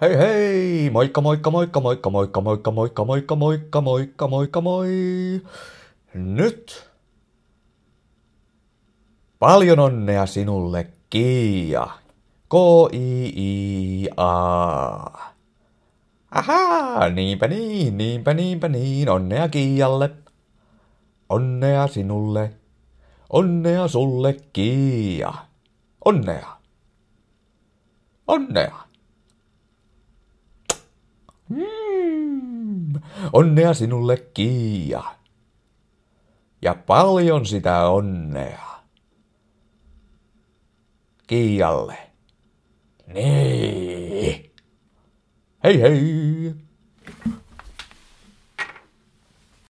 Hei hei! Moikka moikka moikka moikka moikka moikka moikka moikka moikka moikka moikka moi! Nyt! Paljon onnea sinulle, Kiia! K-I-I-A. Ahaa, niinpä niin, niinpä niinpä niin, onnea Kiialle. Onnea sinulle. Onnea sulle, Kiia. Onnea. Onnea. Mm. Onnea sinulle, Kiia. Ja paljon sitä onnea. Kiijalle. Niin. Hei hei!